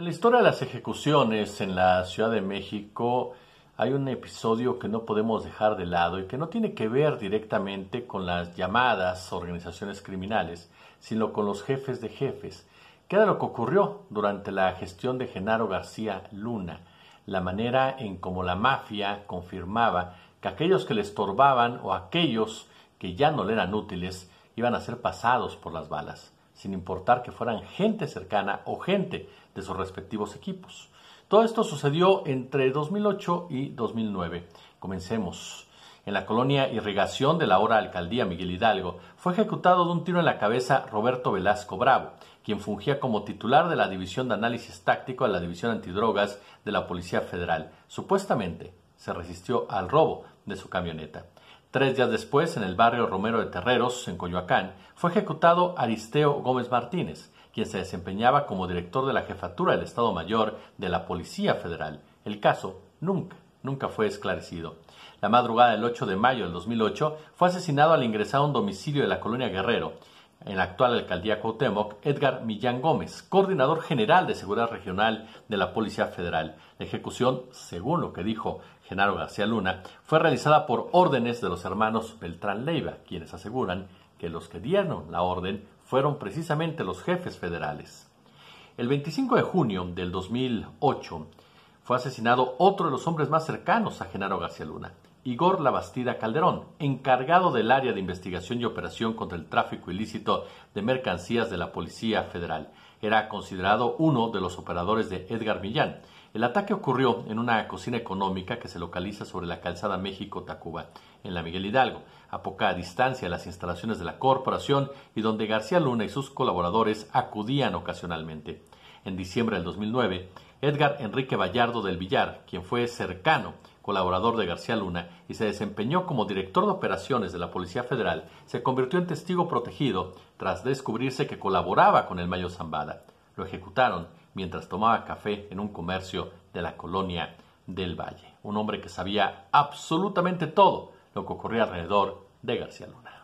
En la historia de las ejecuciones en la Ciudad de México hay un episodio que no podemos dejar de lado y que no tiene que ver directamente con las llamadas organizaciones criminales, sino con los jefes de jefes. ¿Qué era lo que ocurrió durante la gestión de Genaro García Luna? La manera en cómo la mafia confirmaba que aquellos que le estorbaban o aquellos que ya no le eran útiles iban a ser pasados por las balas sin importar que fueran gente cercana o gente de sus respectivos equipos. Todo esto sucedió entre 2008 y 2009. Comencemos. En la colonia Irrigación de la ahora alcaldía Miguel Hidalgo, fue ejecutado de un tiro en la cabeza Roberto Velasco Bravo, quien fungía como titular de la División de Análisis Táctico de la División Antidrogas de la Policía Federal. Supuestamente se resistió al robo de su camioneta. Tres días después, en el barrio Romero de Terreros, en Coyoacán, fue ejecutado Aristeo Gómez Martínez, quien se desempeñaba como director de la jefatura del Estado Mayor de la Policía Federal. El caso nunca, nunca fue esclarecido. La madrugada del 8 de mayo del 2008 fue asesinado al ingresar a un domicilio de la colonia Guerrero, en la actual alcaldía Cuauhtémoc, Edgar Millán Gómez, coordinador general de Seguridad Regional de la Policía Federal. La ejecución, según lo que dijo Genaro García Luna, fue realizada por órdenes de los hermanos Beltrán Leiva, quienes aseguran que los que dieron la orden fueron precisamente los jefes federales. El 25 de junio del 2008 fue asesinado otro de los hombres más cercanos a Genaro García Luna, Igor Labastida Calderón, encargado del área de investigación y operación contra el tráfico ilícito de mercancías de la Policía Federal. Era considerado uno de los operadores de Edgar Millán. El ataque ocurrió en una cocina económica que se localiza sobre la calzada México-Tacuba, en la Miguel Hidalgo, a poca distancia de las instalaciones de la corporación y donde García Luna y sus colaboradores acudían ocasionalmente. En diciembre del 2009, Edgar Enrique Vallardo del Villar, quien fue cercano colaborador de García Luna, y se desempeñó como director de operaciones de la Policía Federal, se convirtió en testigo protegido tras descubrirse que colaboraba con el Mayo Zambada. Lo ejecutaron mientras tomaba café en un comercio de la colonia del Valle, un hombre que sabía absolutamente todo lo que ocurría alrededor de García Luna.